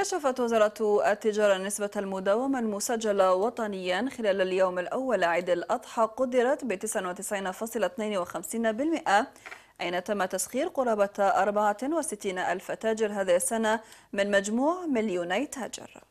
كشفت وزارة التجارة نسبة المداومة المسجلة وطنيا خلال اليوم الأول عيد الأضحى قدرت ب 99.52% أين تم تسخير قرابة 64 ألف تاجر هذه السنة من مجموع مليوني تاجر